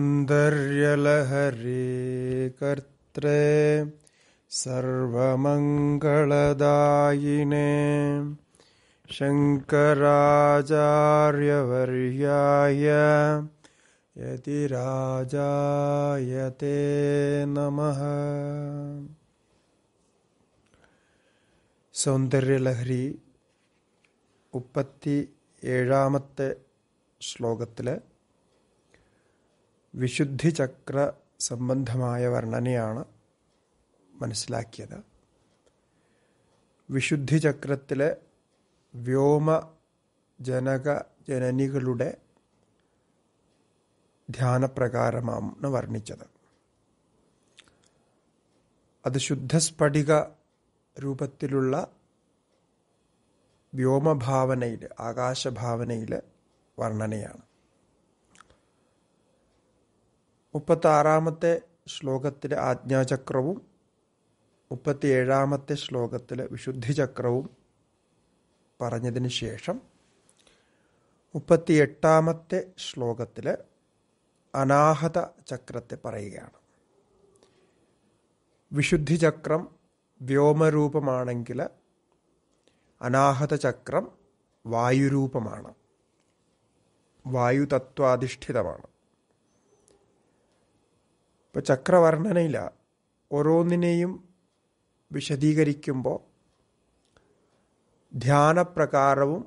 सौन्दर्यलहरे कर्त्रे सर्वमङ्गलदायिने शङ्कराचार्यवर्याय यतिराजायते नमः സൗന്ദര്യലഹരി മുപ്പത്തി ഏഴാമത്തെ ശ്ലോകത്തിലെ വിശുദ്ധിചക്ര സംബന്ധമായ വർണ്ണനയാണ് മനസ്സിലാക്കിയത് വിശുദ്ധിചക്രത്തിലെ വ്യോമ ജനക ജനനികളുടെ ധ്യാനപ്രകാരമാണ് വർണ്ണിച്ചത് അത് ശുദ്ധസ്ഫടിക രൂപത്തിലുള്ള വ്യോമഭാവനയിൽ ആകാശഭാവനയിൽ വർണ്ണനയാണ് മുപ്പത്താറാമത്തെ ശ്ലോകത്തിലെ ആജ്ഞാചക്രവും മുപ്പത്തിയേഴാമത്തെ ശ്ലോകത്തിലെ വിശുദ്ധിചക്രവും പറഞ്ഞതിന് ശേഷം മുപ്പത്തിയെട്ടാമത്തെ ശ്ലോകത്തിൽ അനാഹത ചക്രത്തെ പറയുകയാണ് വിശുദ്ധിചക്രം വ്യോമരൂപമാണെങ്കിൽ അനാഹത ചക്രം വായുരൂപമാണ് വായുതത്വാധിഷ്ഠിതമാണ് ഇപ്പോൾ ചക്രവർണ്ണനയില്ല ഓരോന്നിനെയും വിശദീകരിക്കുമ്പോൾ ധ്യാനപ്രകാരവും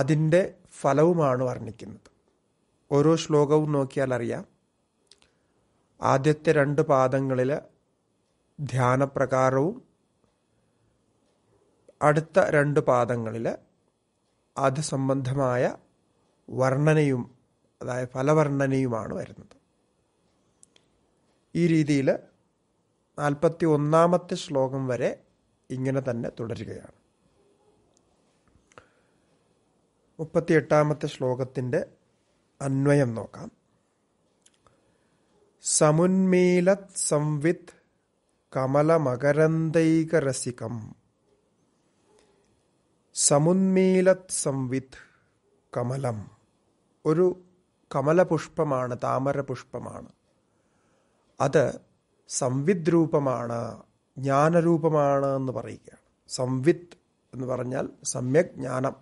അതിൻ്റെ ഫലവുമാണ് വർണ്ണിക്കുന്നത് ഓരോ ശ്ലോകവും നോക്കിയാൽ അറിയാം ആദ്യത്തെ രണ്ട് പാദങ്ങളിൽ ധ്യാനപ്രകാരവും അടുത്ത രണ്ട് പാദങ്ങളിൽ അത് സംബന്ധമായ വർണ്ണനയും അതായത് ഫലവർണ്ണനയുമാണ് വരുന്നത് ഈ രീതിയിൽ നാൽപ്പത്തി ഒന്നാമത്തെ ശ്ലോകം വരെ ഇങ്ങനെ തന്നെ തുടരുകയാണ് മുപ്പത്തി എട്ടാമത്തെ ശ്ലോകത്തിൻ്റെ അന്വയം നോക്കാം സമുന്മീലത് സംവിത് കമലമകരന്തൈകരസികം സമുന്മീലത് സംവിത് കമലം ഒരു കമലപുഷ്പമാണ് താമരപുഷ്പമാണ് അത് സംവിദ് രൂപമാണ് ജ്ഞാനരൂപമാണ് എന്ന് പറയുകയാണ് സംവിത് എന്ന് പറഞ്ഞാൽ സമ്യക് ജ്ഞാനം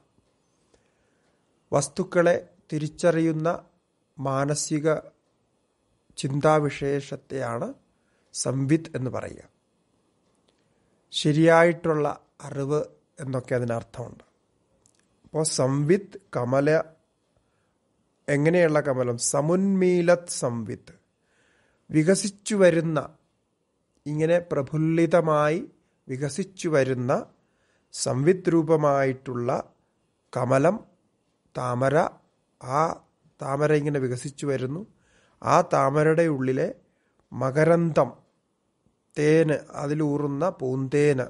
വസ്തുക്കളെ തിരിച്ചറിയുന്ന മാനസിക ചിന്താവിശേഷത്തെയാണ് സംവിത് എന്ന് പറയുക ശരിയായിട്ടുള്ള അറിവ് എന്നൊക്കെ അതിനർത്ഥമുണ്ട് അപ്പോൾ സംവിത് കമല എങ്ങനെയുള്ള കമലം സമുന്മീലത് സംവിത്ത് വികസിച്ചു വരുന്ന ഇങ്ങനെ പ്രഫുല്ലിതമായി വികസിച്ചു വരുന്ന സംവിദ് രൂപമായിട്ടുള്ള കമലം താമര ആ താമര ഇങ്ങനെ വികസിച്ചു വരുന്നു ആ താമരയുടെ ഉള്ളിലെ മകരന്തം തേന് അതിലൂറുന്ന പൂന്തേന്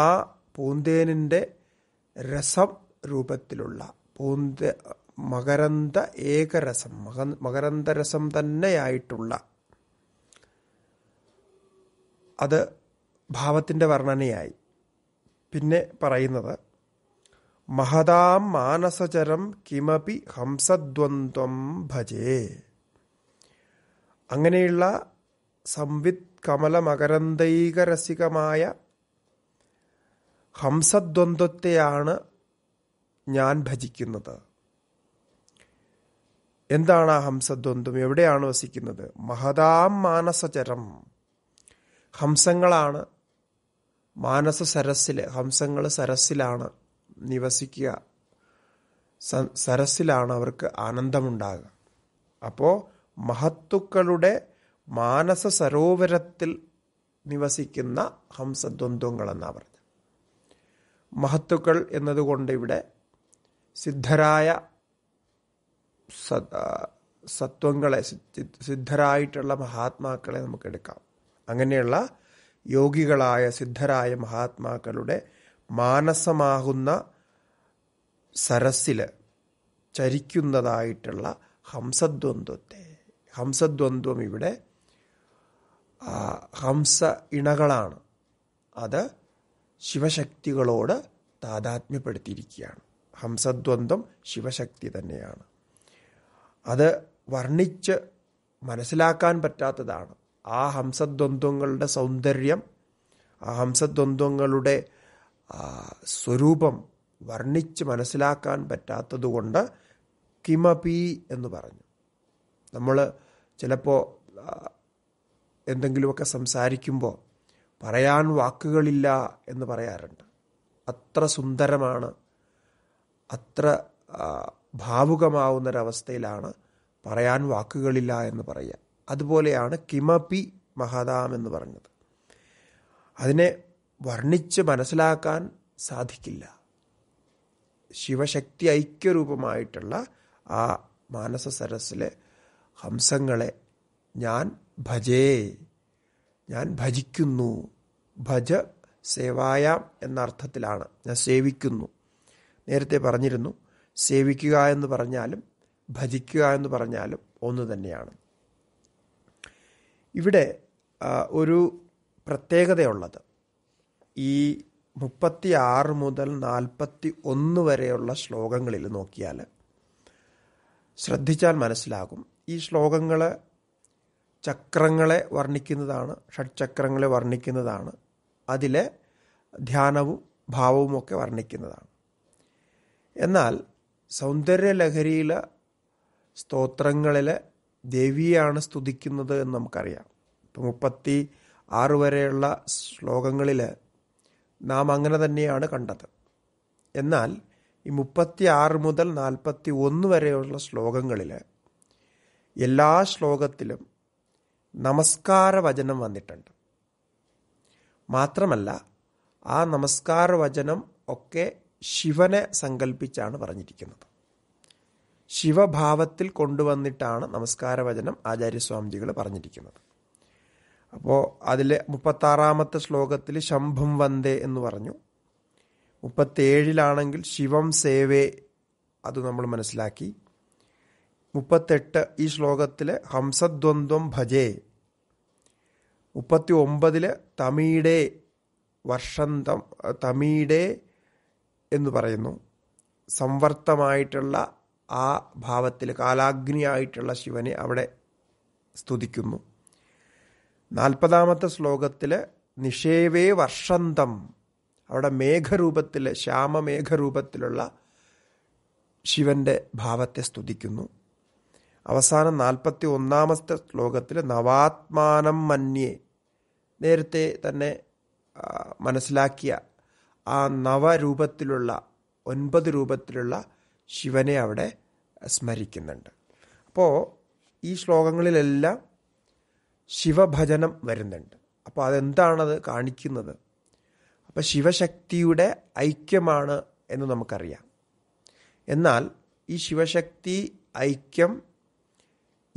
ആ പൂന്തേനിൻ്റെ രസം രൂപത്തിലുള്ള പൂന്ത മകരന്ത ഏകരസം മക മകരന്തരസം തന്നെയായിട്ടുള്ള അത് ഭാവത്തിൻ്റെ വർണ്ണനയായി പിന്നെ പറയുന്നത് മഹതാം മാനസചരം കിമപി ഹംസദ്വന്ദ്വം ഭജേ അങ്ങനെയുള്ള സംവിത് മകരന്തൈകരസികമായ ഹംസദ്വന്ദ്വത്തെയാണ് ഞാൻ ഭജിക്കുന്നത് എന്താണ് ആ ഹംസദ്വന്ദ്വം എവിടെയാണ് വസിക്കുന്നത് മഹതാം മാനസചരം ഹംസങ്ങളാണ് മാനസ സരസ്സിൽ ഹംസങ്ങൾ സരസ്സിലാണ് നിവസിക്കുക സരസ്സിലാണ് അവർക്ക് ആനന്ദമുണ്ടാകുക അപ്പോൾ മഹത്തുക്കളുടെ മാനസ സരോവരത്തിൽ നിവസിക്കുന്ന ഹംസദ്വന്ദ്വങ്ങളെന്നാണ് പറഞ്ഞത് മഹത്തുക്കൾ എന്നതുകൊണ്ട് ഇവിടെ സിദ്ധരായ സത്വങ്ങളെ സിദ്ധരായിട്ടുള്ള മഹാത്മാക്കളെ നമുക്ക് എടുക്കാം അങ്ങനെയുള്ള യോഗികളായ സിദ്ധരായ മഹാത്മാക്കളുടെ മാനസമാകുന്ന സരസ്സിൽ ചരിക്കുന്നതായിട്ടുള്ള ഹംസദ്വന്ദ്വത്തെ ഹംസദ്വന്ദ്വം ഇവിടെ ഹംസ ഇണകളാണ് അത് ശിവശക്തികളോട് താതാത്മ്യപ്പെടുത്തിയിരിക്കുകയാണ് ഹംസദ്വന്ദ്വം ശിവശക്തി തന്നെയാണ് അത് വർണ്ണിച്ച് മനസ്സിലാക്കാൻ പറ്റാത്തതാണ് ആ ഹംസദ്വന്ദ്വങ്ങളുടെ സൗന്ദര്യം ആ ഹംസദ്വന്ദ്വങ്ങളുടെ സ്വരൂപം വർണ്ണിച്ച് മനസ്സിലാക്കാൻ പറ്റാത്തതുകൊണ്ട് കിമപി എന്ന് പറഞ്ഞു നമ്മൾ ചിലപ്പോൾ എന്തെങ്കിലുമൊക്കെ സംസാരിക്കുമ്പോൾ പറയാൻ വാക്കുകളില്ല എന്ന് പറയാറുണ്ട് അത്ര സുന്ദരമാണ് അത്ര ഭാവുകമാവുന്നൊരവസ്ഥയിലാണ് പറയാൻ വാക്കുകളില്ല എന്ന് പറയുക അതുപോലെയാണ് കിമപി മഹതാം എന്ന് പറഞ്ഞത് അതിനെ വർണ്ണിച്ച് മനസ്സിലാക്കാൻ സാധിക്കില്ല ശിവശക്തി ഐക്യരൂപമായിട്ടുള്ള ആ മാനസ സരസിലെ ഹംസങ്ങളെ ഞാൻ ഭജേ ഞാൻ ഭജിക്കുന്നു ഭജ സേവായാം എന്ന അർത്ഥത്തിലാണ് ഞാൻ സേവിക്കുന്നു നേരത്തെ പറഞ്ഞിരുന്നു സേവിക്കുക എന്ന് പറഞ്ഞാലും ഭജിക്കുക എന്ന് പറഞ്ഞാലും ഒന്ന് തന്നെയാണ് ഇവിടെ ഒരു പ്രത്യേകതയുള്ളത് ഈ മുപ്പത്തി ആറ് മുതൽ നാൽപ്പത്തി ഒന്ന് വരെയുള്ള ശ്ലോകങ്ങളിൽ നോക്കിയാൽ ശ്രദ്ധിച്ചാൽ മനസ്സിലാകും ഈ ശ്ലോകങ്ങൾ ചക്രങ്ങളെ വർണ്ണിക്കുന്നതാണ് ഷഡ്ചക്രങ്ങളെ വർണ്ണിക്കുന്നതാണ് അതിലെ ധ്യാനവും ഭാവവുമൊക്കെ വർണ്ണിക്കുന്നതാണ് എന്നാൽ സൗന്ദര്യലഹരിയിലെ സ്തോത്രങ്ങളിലെ ദേവിയാണ് സ്തുതിക്കുന്നത് എന്ന് നമുക്കറിയാം ഇപ്പം മുപ്പത്തി ആറ് വരെയുള്ള ശ്ലോകങ്ങളിൽ നാം അങ്ങനെ തന്നെയാണ് കണ്ടത് എന്നാൽ ഈ മുപ്പത്തി ആറ് മുതൽ നാൽപ്പത്തി ഒന്ന് വരെയുള്ള ശ്ലോകങ്ങളിൽ എല്ലാ ശ്ലോകത്തിലും നമസ്കാര വചനം വന്നിട്ടുണ്ട് മാത്രമല്ല ആ നമസ്കാര വചനം ഒക്കെ ശിവനെ സങ്കല്പിച്ചാണ് പറഞ്ഞിരിക്കുന്നത് ശിവഭാവത്തിൽ കൊണ്ടുവന്നിട്ടാണ് നമസ്കാര വചനം ആചാര്യസ്വാമിജികൾ പറഞ്ഞിരിക്കുന്നത് അപ്പോൾ അതിൽ മുപ്പത്താറാമത്തെ ശ്ലോകത്തിൽ ശംഭം വന്ദേ എന്ന് പറഞ്ഞു മുപ്പത്തേഴിലാണെങ്കിൽ ശിവം സേവേ അത് നമ്മൾ മനസ്സിലാക്കി മുപ്പത്തെട്ട് ഈ ശ്ലോകത്തിൽ ഹംസദ്വന്ദ്വം ഭജേ മുപ്പത്തി ഒമ്പതിൽ തമീടെ വർഷന്തം തമിഴേ എന്ന് പറയുന്നു സംവർത്തമായിട്ടുള്ള ആ ഭാവത്തിൽ കാലാഗ്നിയായിട്ടുള്ള ശിവനെ അവിടെ സ്തുതിക്കുന്നു നാൽപ്പതാമത്തെ ശ്ലോകത്തിൽ നിഷേവേ വർഷന്തം അവിടെ മേഘരൂപത്തിൽ ശ്യാമമേഘരൂപത്തിലുള്ള ശിവന്റെ ഭാവത്തെ സ്തുതിക്കുന്നു അവസാനം നാൽപ്പത്തി ഒന്നാമത്തെ ശ്ലോകത്തിൽ നവാത്മാനം മന്യേ നേരത്തെ തന്നെ മനസ്സിലാക്കിയ ആ നവരൂപത്തിലുള്ള ഒൻപത് രൂപത്തിലുള്ള ശിവനെ അവിടെ സ്മരിക്കുന്നുണ്ട് അപ്പോൾ ഈ ശ്ലോകങ്ങളിലെല്ലാം ശിവഭജനം വരുന്നുണ്ട് അപ്പോൾ അതെന്താണത് കാണിക്കുന്നത് അപ്പോൾ ശിവശക്തിയുടെ ഐക്യമാണ് എന്ന് നമുക്കറിയാം എന്നാൽ ഈ ശിവശക്തി ഐക്യം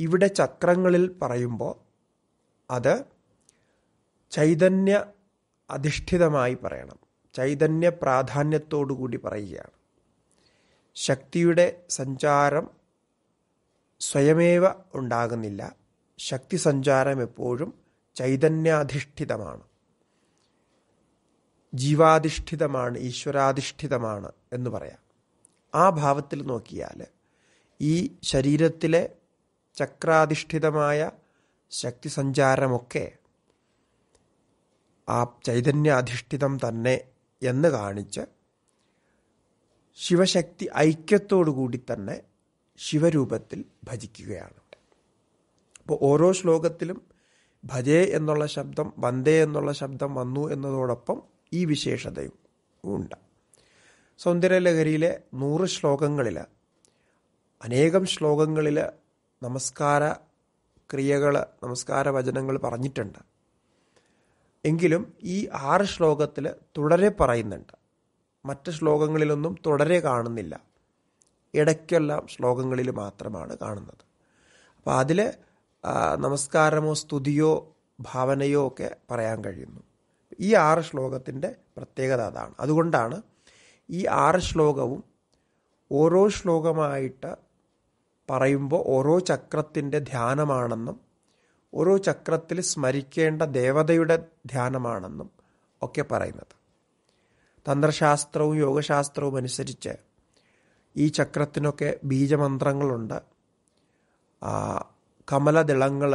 ഇവിടെ ചക്രങ്ങളിൽ പറയുമ്പോൾ അത് ചൈതന്യ അധിഷ്ഠിതമായി പറയണം ചൈതന്യ പ്രാധാന്യത്തോടുകൂടി പറയുകയാണ് ശക്തിയുടെ സഞ്ചാരം സ്വയമേവ ഉണ്ടാകുന്നില്ല ശക്തി സഞ്ചാരം എപ്പോഴും ചൈതന്യാധിഷ്ഠിതമാണ് ജീവാധിഷ്ഠിതമാണ് ഈശ്വരാധിഷ്ഠിതമാണ് എന്ന് പറയാം ആ ഭാവത്തിൽ നോക്കിയാൽ ഈ ശരീരത്തിലെ ചക്രാധിഷ്ഠിതമായ ശക്തി സഞ്ചാരമൊക്കെ ആ ചൈതന്യാധിഷ്ഠിതം തന്നെ എന്ന് കാണിച്ച് ശിവശക്തി ഐക്യത്തോടുകൂടി തന്നെ ശിവരൂപത്തിൽ ഭജിക്കുകയാണ് അപ്പോൾ ഓരോ ശ്ലോകത്തിലും ഭജേ എന്നുള്ള ശബ്ദം വന്ദേ എന്നുള്ള ശബ്ദം വന്നു എന്നതോടൊപ്പം ഈ വിശേഷതയും ഉണ്ട് സൗന്ദര്യലഹരിയിലെ നൂറ് ശ്ലോകങ്ങളിൽ അനേകം ശ്ലോകങ്ങളിൽ നമസ്കാര ക്രിയകൾ നമസ്കാര വചനങ്ങൾ പറഞ്ഞിട്ടുണ്ട് എങ്കിലും ഈ ആറ് ശ്ലോകത്തിൽ തുടരെ പറയുന്നുണ്ട് മറ്റ് ശ്ലോകങ്ങളിലൊന്നും തുടരെ കാണുന്നില്ല ഇടയ്ക്കെല്ലാം ശ്ലോകങ്ങളിൽ മാത്രമാണ് കാണുന്നത് അപ്പോൾ അതിൽ നമസ്കാരമോ സ്തുതിയോ ഭാവനയോ ഒക്കെ പറയാൻ കഴിയുന്നു ഈ ആറ് ശ്ലോകത്തിൻ്റെ പ്രത്യേകത അതാണ് അതുകൊണ്ടാണ് ഈ ആറ് ശ്ലോകവും ഓരോ ശ്ലോകമായിട്ട് പറയുമ്പോൾ ഓരോ ചക്രത്തിൻ്റെ ധ്യാനമാണെന്നും ഓരോ ചക്രത്തിൽ സ്മരിക്കേണ്ട ദേവതയുടെ ധ്യാനമാണെന്നും ഒക്കെ പറയുന്നത് തന്ത്രശാസ്ത്രവും യോഗശാസ്ത്രവും അനുസരിച്ച് ഈ ചക്രത്തിനൊക്കെ ബീജമന്ത്രങ്ങളുണ്ട് കമലദളങ്ങൾ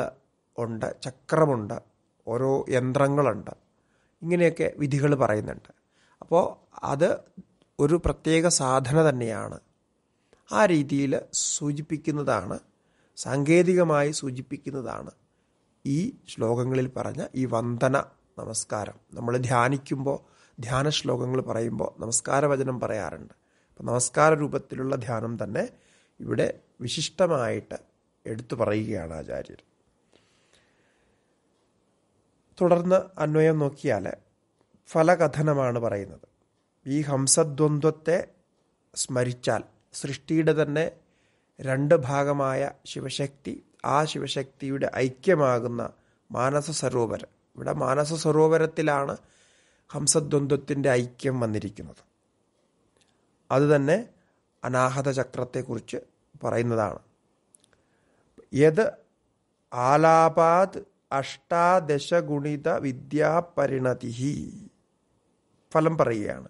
ഉണ്ട് ചക്രമുണ്ട് ഓരോ യന്ത്രങ്ങളുണ്ട് ഇങ്ങനെയൊക്കെ വിധികൾ പറയുന്നുണ്ട് അപ്പോൾ അത് ഒരു പ്രത്യേക സാധന തന്നെയാണ് ആ രീതിയിൽ സൂചിപ്പിക്കുന്നതാണ് സാങ്കേതികമായി സൂചിപ്പിക്കുന്നതാണ് ഈ ശ്ലോകങ്ങളിൽ പറഞ്ഞ ഈ വന്ദന നമസ്കാരം നമ്മൾ ധ്യാനിക്കുമ്പോൾ ധ്യാന ശ്ലോകങ്ങൾ പറയുമ്പോൾ നമസ്കാര വചനം പറയാറുണ്ട് അപ്പം നമസ്കാര രൂപത്തിലുള്ള ധ്യാനം തന്നെ ഇവിടെ വിശിഷ്ടമായിട്ട് എടുത്തു പറയുകയാണ് ആചാര്യർ തുടർന്ന് അന്വയം നോക്കിയാൽ ഫലകഥനമാണ് പറയുന്നത് ഈ ഹംസദ്വന്ദ്വത്തെ സ്മരിച്ചാൽ സൃഷ്ടിയുടെ തന്നെ രണ്ട് ഭാഗമായ ശിവശക്തി ആ ശിവശക്തിയുടെ ഐക്യമാകുന്ന മാനസ സരോവരം ഇവിടെ മാനസ സരോവരത്തിലാണ് ഹംസദ്വന്ദ്വത്തിൻ്റെ ഐക്യം വന്നിരിക്കുന്നത് അതുതന്നെ അനാഹത ചക്രത്തെക്കുറിച്ച് പറയുന്നതാണ് യത് ആലാപാത് അഷ്ടാദശഗുണിത വിദ്യാപരിണതി ഫലം പറയുകയാണ്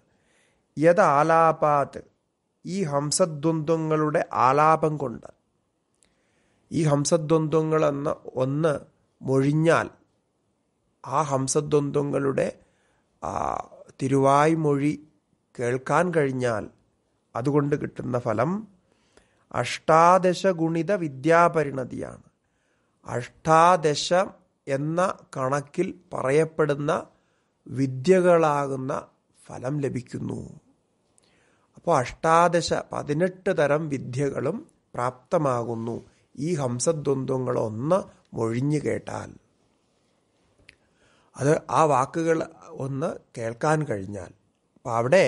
യത് ആലാപാത് ഈ ഹംസദ്വന്ദ്വങ്ങളുടെ ആലാപം കൊണ്ട് ഈ ഹംസദ്വന്ദ്വങ്ങളെന്ന ഒന്ന് മൊഴിഞ്ഞാൽ ആ ഹംസദ്വന്ദ്വങ്ങളുടെ തിരുവായ്മൊഴി കേൾക്കാൻ കഴിഞ്ഞാൽ അതുകൊണ്ട് കിട്ടുന്ന ഫലം അഷ്ടാദശ ഗുണിത വിദ്യാപരിണതിയാണ് അഷ്ടാദശ എന്ന കണക്കിൽ പറയപ്പെടുന്ന വിദ്യകളാകുന്ന ഫലം ലഭിക്കുന്നു അപ്പോൾ അഷ്ടാദശ പതിനെട്ട് തരം വിദ്യകളും പ്രാപ്തമാകുന്നു ഈ ഹംസദ്വന്ദ്ങ്ങളൊന്ന് മൊഴിഞ്ഞു കേട്ടാൽ അത് ആ വാക്കുകൾ ഒന്ന് കേൾക്കാൻ കഴിഞ്ഞാൽ അപ്പം അവിടെ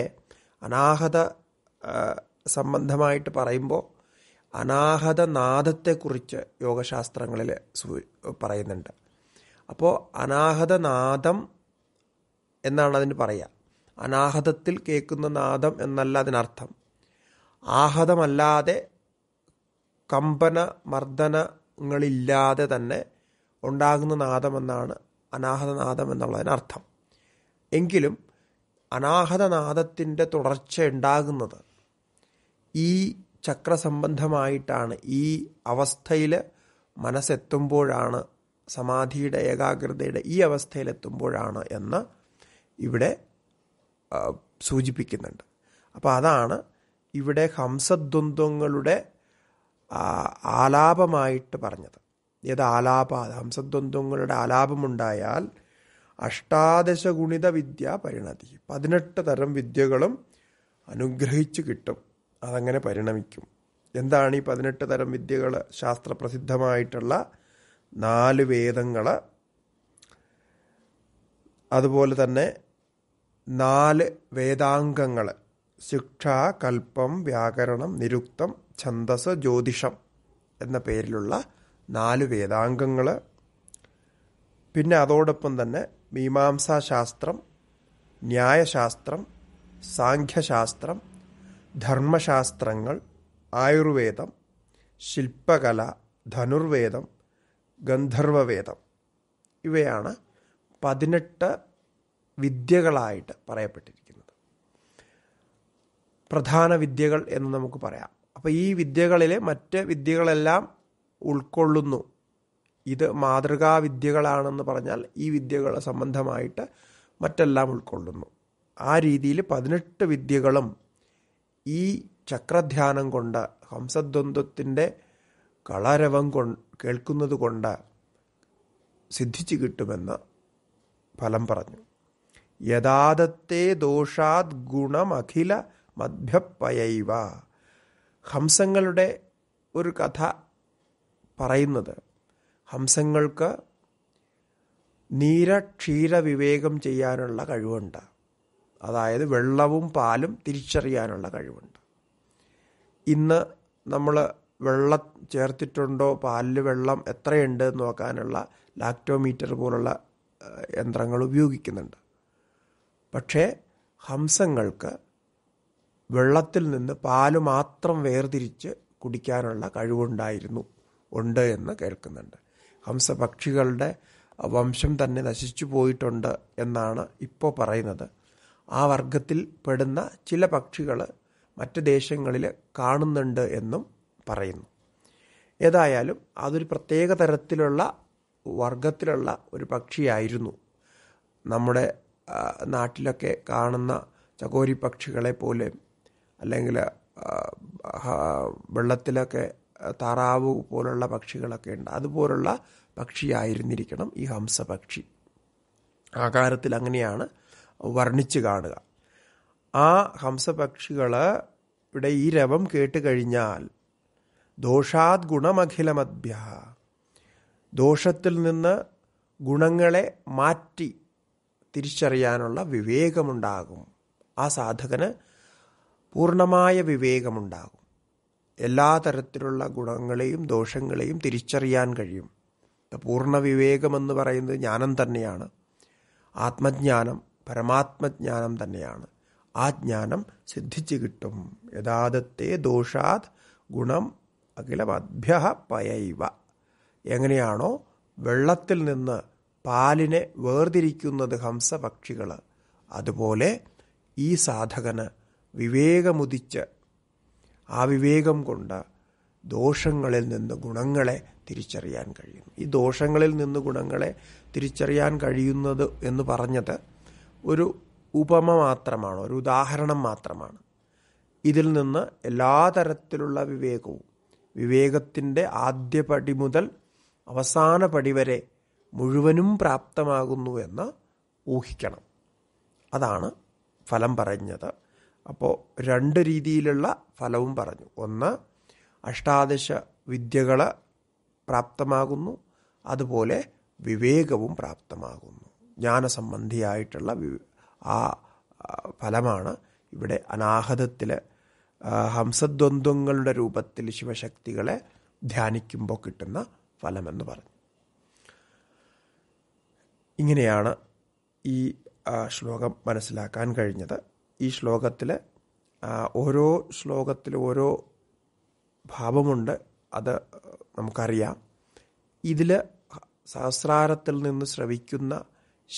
അനാഹത സംബന്ധമായിട്ട് പറയുമ്പോൾ അനാഹതനാഥത്തെക്കുറിച്ച് യോഗശാസ്ത്രങ്ങളിൽ പറയുന്നുണ്ട് അപ്പോൾ അനാഹതനാഥം എന്നാണ് അതിന് പറയുക അനാഹതത്തിൽ കേൾക്കുന്ന നാദം എന്നല്ല അതിനർത്ഥം ആഹതമല്ലാതെ കമ്പന മർദ്ദനങ്ങളില്ലാതെ തന്നെ ഉണ്ടാകുന്ന നാദമെന്നാണ് അനാഹതനാദം എന്നുള്ളതിനർത്ഥം എങ്കിലും അനാഹതനാദത്തിൻ്റെ തുടർച്ച ഉണ്ടാകുന്നത് ഈ ചക്രസംബന്ധമായിട്ടാണ് ഈ അവസ്ഥയിൽ മനസ്സെത്തുമ്പോഴാണ് സമാധിയുടെ ഏകാഗ്രതയുടെ ഈ അവസ്ഥയിലെത്തുമ്പോഴാണ് എന്ന് ഇവിടെ സൂചിപ്പിക്കുന്നുണ്ട് അപ്പോൾ അതാണ് ഇവിടെ ഹംസദ്വന്ദ്വങ്ങളുടെ ആലാപമായിട്ട് പറഞ്ഞത് ഏത് ആലാപ ഹംസദ്വന്ദ്വങ്ങളുടെ ആലാപമുണ്ടായാൽ അഷ്ടാദശ ഗുണിത വിദ്യ പരിണതി പതിനെട്ട് തരം വിദ്യകളും അനുഗ്രഹിച്ചു കിട്ടും അതങ്ങനെ പരിണമിക്കും എന്താണ് ഈ പതിനെട്ട് തരം വിദ്യകൾ ശാസ്ത്രപ്രസിദ്ധമായിട്ടുള്ള നാല് വേദങ്ങൾ അതുപോലെ തന്നെ നാല് വേദാംഗങ്ങൾ ശിക്ഷ കൽപ്പം വ്യാകരണം നിരുക്തം ഛന്ദസ ജ്യോതിഷം എന്ന പേരിലുള്ള നാല് വേദാംഗങ്ങൾ പിന്നെ അതോടൊപ്പം തന്നെ മീമാംസാശാസ്ത്രം ന്യായശാസ്ത്രം സാഖ്യശാസ്ത്രം ധർമ്മശാസ്ത്രങ്ങൾ ആയുർവേദം ശില്പകല ധനുർവേദം ഗന്ധർവവേദം ഇവയാണ് പതിനെട്ട് വിദ്യകളായിട്ട് പറയപ്പെട്ടിരിക്കുന്നത് പ്രധാന വിദ്യകൾ എന്ന് നമുക്ക് പറയാം അപ്പോൾ ഈ വിദ്യകളിലെ മറ്റ് വിദ്യകളെല്ലാം ഉൾക്കൊള്ളുന്നു ഇത് മാതൃകാ വിദ്യകളാണെന്ന് പറഞ്ഞാൽ ഈ വിദ്യകളെ സംബന്ധമായിട്ട് മറ്റെല്ലാം ഉൾക്കൊള്ളുന്നു ആ രീതിയിൽ പതിനെട്ട് വിദ്യകളും ഈ ചക്രധ്യാനം കൊണ്ട് ഹംസദ്വന്ദ്വത്തിൻ്റെ കളരവം കൊ കേൾക്കുന്നത് കൊണ്ട് സിദ്ധിച്ചു കിട്ടുമെന്ന് ഫലം പറഞ്ഞു യഥാതത്തെ ദോഷാദ് ഗുണമഖില മധ്യപ്പയൈവ ഹംസങ്ങളുടെ ഒരു കഥ പറയുന്നത് ഹംസങ്ങൾക്ക് നീര ക്ഷീര വിവേകം ചെയ്യാനുള്ള കഴിവുണ്ട് അതായത് വെള്ളവും പാലും തിരിച്ചറിയാനുള്ള കഴിവുണ്ട് ഇന്ന് നമ്മൾ വെള്ളം ചേർത്തിട്ടുണ്ടോ പാലിൽ വെള്ളം എത്രയുണ്ട് നോക്കാനുള്ള ലാക്ടോമീറ്റർ പോലുള്ള യന്ത്രങ്ങൾ ഉപയോഗിക്കുന്നുണ്ട് പക്ഷേ ഹംസങ്ങൾക്ക് വെള്ളത്തിൽ നിന്ന് പാല് മാത്രം വേർതിരിച്ച് കുടിക്കാനുള്ള കഴിവുണ്ടായിരുന്നു ഉണ്ട് എന്ന് കേൾക്കുന്നുണ്ട് ഹംസപക്ഷികളുടെ വംശം തന്നെ നശിച്ചു പോയിട്ടുണ്ട് എന്നാണ് ഇപ്പോൾ പറയുന്നത് ആ വർഗത്തിൽ പെടുന്ന ചില പക്ഷികൾ മറ്റ് ദേശങ്ങളിൽ കാണുന്നുണ്ട് എന്നും പറയുന്നു ഏതായാലും അതൊരു പ്രത്യേക തരത്തിലുള്ള വർഗത്തിലുള്ള ഒരു പക്ഷിയായിരുന്നു നമ്മുടെ നാട്ടിലൊക്കെ കാണുന്ന ചകോരി പക്ഷികളെ പോലെ അല്ലെങ്കിൽ വെള്ളത്തിലൊക്കെ താറാവ് പോലുള്ള പക്ഷികളൊക്കെ ഉണ്ട് അതുപോലുള്ള പക്ഷിയായിരുന്നിരിക്കണം ഈ ഹംസപക്ഷി ആകാരത്തിൽ അങ്ങനെയാണ് വർണ്ണിച്ചു കാണുക ആ ഹംസപക്ഷികൾ ഇവിടെ ഈ രവം കഴിഞ്ഞാൽ ദോഷാത് ഗുണമഖിലമദ്ഭ്യ ദോഷത്തിൽ നിന്ന് ഗുണങ്ങളെ മാറ്റി തിരിച്ചറിയാനുള്ള വിവേകമുണ്ടാകും ആ സാധകന് പൂർണ്ണമായ വിവേകമുണ്ടാകും എല്ലാ തരത്തിലുള്ള ഗുണങ്ങളെയും ദോഷങ്ങളെയും തിരിച്ചറിയാൻ കഴിയും പൂർണ്ണ വിവേകമെന്ന് പറയുന്നത് ജ്ഞാനം തന്നെയാണ് ആത്മജ്ഞാനം പരമാത്മജ്ഞാനം തന്നെയാണ് ആ ജ്ഞാനം സിദ്ധിച്ചു കിട്ടും യഥാതത്തെ ദോഷാത് ഗുണം അഖിലമദ്ഭ്യ പയൈവ എങ്ങനെയാണോ വെള്ളത്തിൽ നിന്ന് പാലിനെ വേർതിരിക്കുന്നത് ഹംസപക്ഷികൾ അതുപോലെ ഈ സാധകന് വിവേകമുദിച്ച് ആ വിവേകം കൊണ്ട് ദോഷങ്ങളിൽ നിന്ന് ഗുണങ്ങളെ തിരിച്ചറിയാൻ കഴിയും ഈ ദോഷങ്ങളിൽ നിന്ന് ഗുണങ്ങളെ തിരിച്ചറിയാൻ കഴിയുന്നത് എന്ന് പറഞ്ഞത് ഒരു ഉപമ മാത്രമാണ് ഒരു ഉദാഹരണം മാത്രമാണ് ഇതിൽ നിന്ന് എല്ലാ തരത്തിലുള്ള വിവേകവും വിവേകത്തിൻ്റെ ആദ്യ പടി മുതൽ അവസാന പടി വരെ മുഴുവനും പ്രാപ്തമാകുന്നുവെന്ന് ഊഹിക്കണം അതാണ് ഫലം പറഞ്ഞത് അപ്പോൾ രണ്ട് രീതിയിലുള്ള ഫലവും പറഞ്ഞു ഒന്ന് അഷ്ടാദശ വിദ്യകൾ പ്രാപ്തമാകുന്നു അതുപോലെ വിവേകവും പ്രാപ്തമാകുന്നു ജ്ഞാനസംബന്ധിയായിട്ടുള്ള ആ ഫലമാണ് ഇവിടെ അനാഹതത്തിൽ ഹംസദ്വന്ദ്വങ്ങളുടെ രൂപത്തിൽ ശിവശക്തികളെ ധ്യാനിക്കുമ്പോൾ കിട്ടുന്ന ഫലമെന്ന് പറഞ്ഞു ഇങ്ങനെയാണ് ഈ ശ്ലോകം മനസ്സിലാക്കാൻ കഴിഞ്ഞത് ഈ ശ്ലോകത്തിൽ ഓരോ ശ്ലോകത്തിൽ ഓരോ ഭാവമുണ്ട് അത് നമുക്കറിയാം ഇതിൽ സഹസ്രാരത്തിൽ നിന്ന് ശ്രവിക്കുന്ന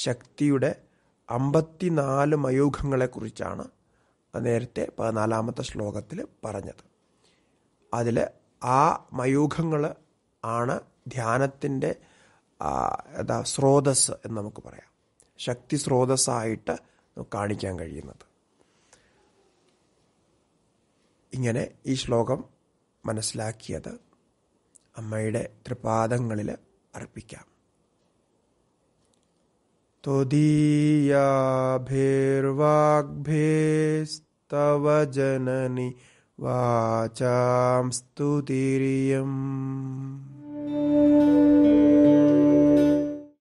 ശക്തിയുടെ അമ്പത്തിനാല് മയൂഖങ്ങളെക്കുറിച്ചാണ് നേരത്തെ പതിനാലാമത്തെ ശ്ലോകത്തിൽ പറഞ്ഞത് അതിൽ ആ മയൂഖങ്ങൾ ആണ് ധ്യാനത്തിൻ്റെ എന്താ സ്രോതസ് എന്ന് നമുക്ക് പറയാം ശക്തി സ്രോതസ്സായിട്ട് കാണിക്കാൻ കഴിയുന്നത് ഇങ്ങനെ ഈ ശ്ലോകം മനസ്സിലാക്കിയത് അമ്മയുടെ തൃപാദങ്ങളിൽ അർപ്പിക്കാം ത്വദീയാഭിർവാഗ്ഭേസ്തവ ജനനി വാചാം സ്തുതിരിയം